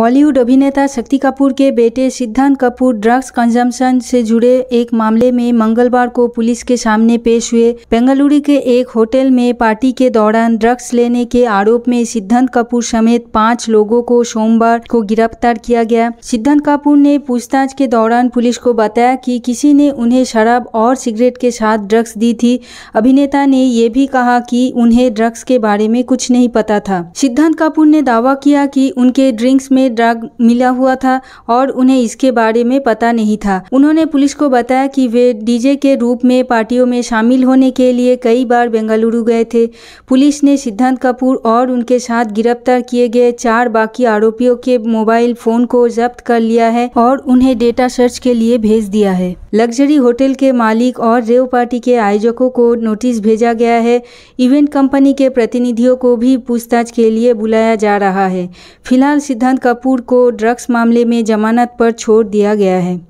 बॉलीवुड अभिनेता शक्ति कपूर के बेटे सिद्धांत कपूर ड्रग्स कंजम्पशन से जुड़े एक मामले में मंगलवार को पुलिस के सामने पेश हुए बेंगलुरु के एक होटल में पार्टी के दौरान ड्रग्स लेने के आरोप में सिद्धांत कपूर समेत पांच लोगों को सोमवार को गिरफ्तार किया गया सिद्धांत कपूर ने पूछताछ के दौरान पुलिस को बताया कि किसी ने उन्हें शराब और सिगरेट के साथ ड्रग्स दी थी अभिनेता ने यह भी कहा की उन्हें ड्रग्स के बारे में कुछ नहीं पता था सिद्धांत कपूर ने दावा किया कि उनके ड्रिंक्स में ड्रग मिला हुआ था और उन्हें इसके बारे में पता नहीं था उन्होंने पुलिस को बताया कि वे डीजे के रूप में पार्टियों में शामिल होने के लिए कई बार बेंगलुरु गए थे पुलिस ने सिद्धांत कपूर और उनके साथ गिरफ्तार किए गए चार बाकी आरोपियों के मोबाइल फोन को जब्त कर लिया है और उन्हें डेटा सर्च के लिए भेज दिया है लग्जरी होटल के मालिक और रेव पार्टी के आयोजकों को नोटिस भेजा गया है इवेंट कंपनी के प्रतिनिधियों को भी पूछताछ के लिए बुलाया जा रहा है फिलहाल सिद्धांत कपूर कपूर को ड्रग्स मामले में जमानत पर छोड़ दिया गया है